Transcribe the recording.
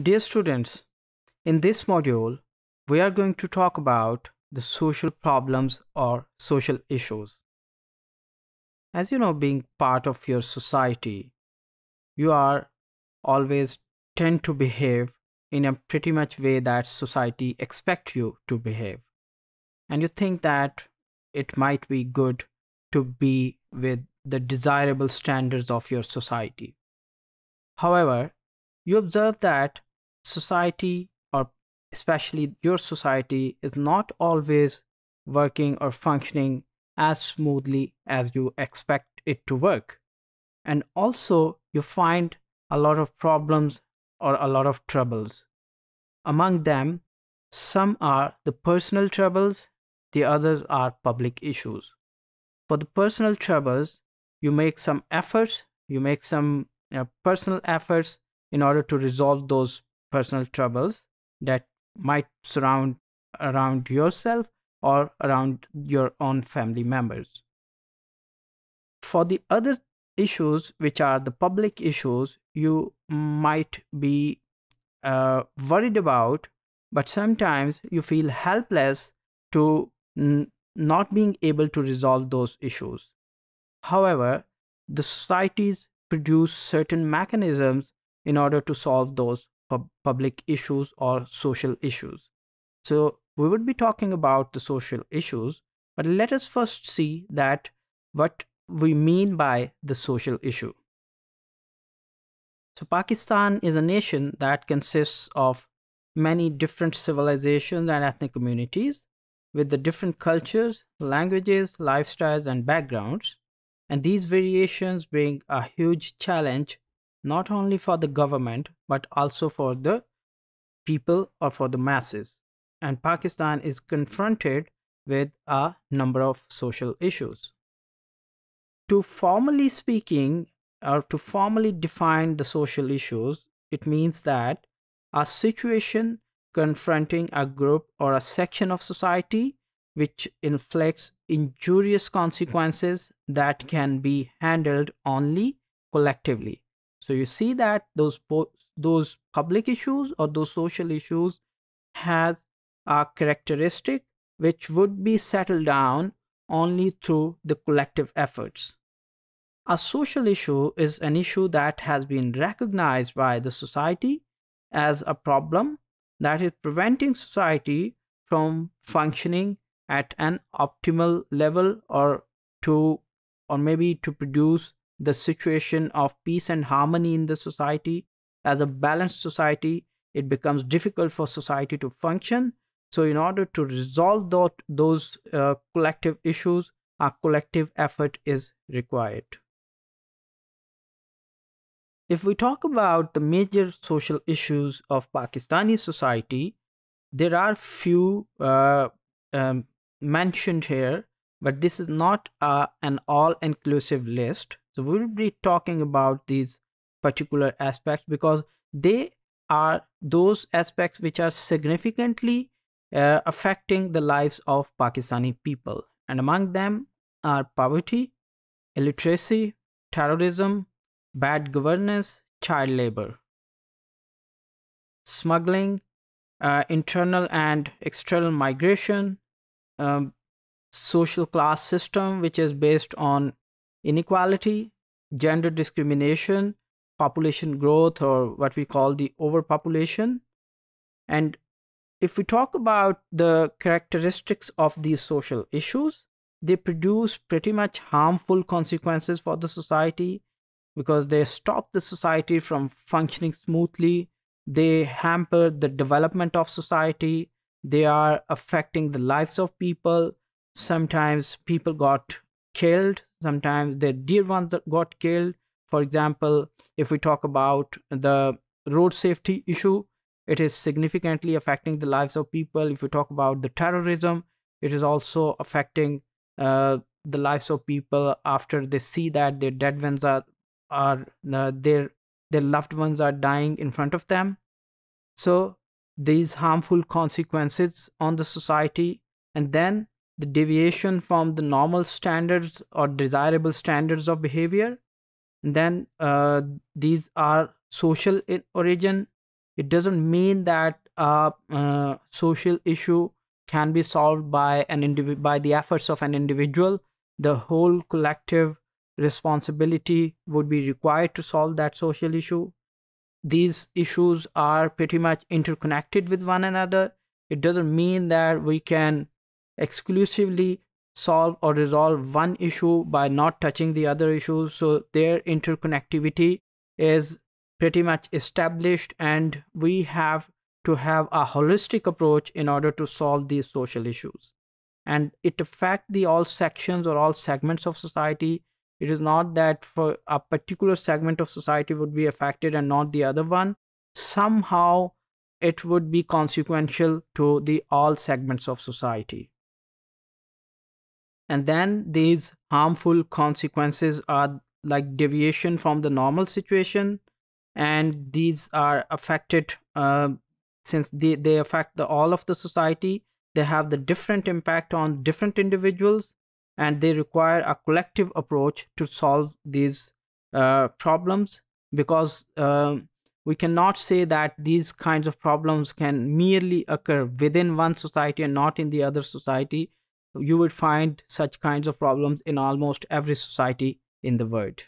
Dear students, in this module, we are going to talk about the social problems or social issues. As you know, being part of your society, you are always tend to behave in a pretty much way that society expect you to behave. And you think that it might be good to be with the desirable standards of your society. However, you observe that society or especially your society is not always working or functioning as smoothly as you expect it to work. And also you find a lot of problems or a lot of troubles. Among them, some are the personal troubles, the others are public issues. For the personal troubles, you make some efforts, you make some you know, personal efforts in order to resolve those personal troubles that might surround around yourself or around your own family members. For the other issues, which are the public issues, you might be uh, worried about, but sometimes you feel helpless to not being able to resolve those issues. However, the societies produce certain mechanisms in order to solve those pub public issues or social issues. So we would be talking about the social issues, but let us first see that what we mean by the social issue. So Pakistan is a nation that consists of many different civilizations and ethnic communities with the different cultures, languages, lifestyles and backgrounds. And these variations bring a huge challenge not only for the government but also for the people or for the masses. And Pakistan is confronted with a number of social issues. To formally speaking or to formally define the social issues, it means that a situation confronting a group or a section of society which inflicts injurious consequences that can be handled only collectively so you see that those those public issues or those social issues has a characteristic which would be settled down only through the collective efforts. A social issue is an issue that has been recognized by the society as a problem that is preventing society from functioning at an optimal level or to or maybe to produce the situation of peace and harmony in the society. As a balanced society, it becomes difficult for society to function. So, in order to resolve that, those uh, collective issues, a collective effort is required. If we talk about the major social issues of Pakistani society, there are few uh, um, mentioned here, but this is not uh, an all inclusive list. So we'll be talking about these particular aspects because they are those aspects which are significantly uh, affecting the lives of Pakistani people. And among them are poverty, illiteracy, terrorism, bad governance, child labor, smuggling, uh, internal and external migration, um, social class system which is based on inequality, gender discrimination, population growth, or what we call the overpopulation. And if we talk about the characteristics of these social issues, they produce pretty much harmful consequences for the society because they stop the society from functioning smoothly, they hamper the development of society, they are affecting the lives of people. Sometimes people got killed, sometimes their dear ones got killed for example if we talk about the road safety issue it is significantly affecting the lives of people if we talk about the terrorism it is also affecting uh, the lives of people after they see that their dead ones are are uh, their their loved ones are dying in front of them so these harmful consequences on the society and then the deviation from the normal standards or desirable standards of behavior then uh, these are social in origin it doesn't mean that a uh, uh, social issue can be solved by an indiv- by the efforts of an individual the whole collective responsibility would be required to solve that social issue these issues are pretty much interconnected with one another it doesn't mean that we can exclusively solve or resolve one issue by not touching the other issues. So their interconnectivity is pretty much established and we have to have a holistic approach in order to solve these social issues and it affects the all sections or all segments of society it is not that for a particular segment of society would be affected and not the other one somehow it would be consequential to the all segments of society and then these harmful consequences are like deviation from the normal situation and these are affected uh, since they, they affect the all of the society they have the different impact on different individuals and they require a collective approach to solve these uh, problems because uh, we cannot say that these kinds of problems can merely occur within one society and not in the other society you would find such kinds of problems in almost every society in the world